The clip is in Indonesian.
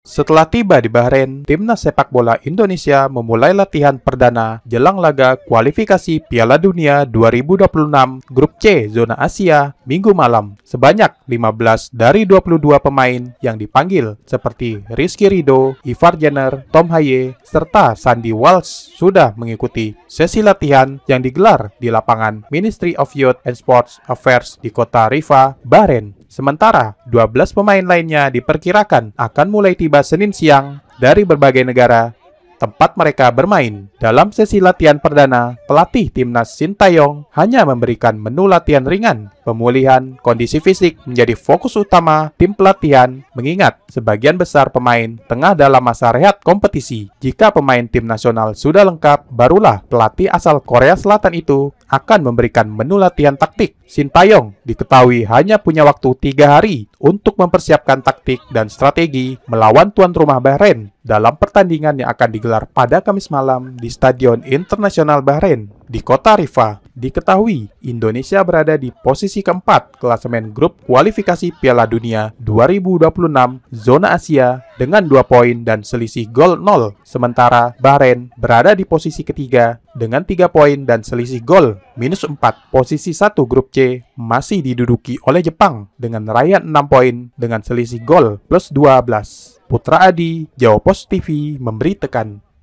Setelah tiba di Bahrain, timnas sepak bola Indonesia memulai latihan perdana jelang laga kualifikasi Piala Dunia 2026 Grup C Zona Asia minggu malam. Sebanyak 15 dari 22 pemain yang dipanggil seperti Rizky Rido, Ivar Jenner, Tom Haye, serta Sandy Walsh sudah mengikuti sesi latihan yang digelar di lapangan Ministry of Youth and Sports Affairs di kota Rifa, Bahrain. Sementara 12 pemain lainnya diperkirakan akan mulai tiba Senin siang dari berbagai negara tempat mereka bermain. Dalam sesi latihan perdana, pelatih timnas Sintayong hanya memberikan menu latihan ringan pemulihan kondisi fisik menjadi fokus utama tim pelatihan mengingat sebagian besar pemain tengah dalam masa rehat kompetisi. Jika pemain tim nasional sudah lengkap, barulah pelatih asal Korea Selatan itu akan memberikan menu latihan taktik. Shin Payong diketahui hanya punya waktu tiga hari untuk mempersiapkan taktik dan strategi melawan tuan rumah Bahrain dalam pertandingan yang akan digelar pada Kamis malam di Stadion Internasional Bahrain di kota Rifa. Diketahui, Indonesia berada di posisi keempat klasemen grup kualifikasi Piala Dunia 2026 zona Asia dengan dua poin dan selisih gol 0. Sementara Bahrain berada di posisi ketiga dengan tiga poin dan selisih gol minus 4. Posisi satu grup C masih diduduki oleh Jepang dengan raihan 6 poin dengan selisih gol plus 12. Putra Adi, Jawa Pos TV memberi tekan.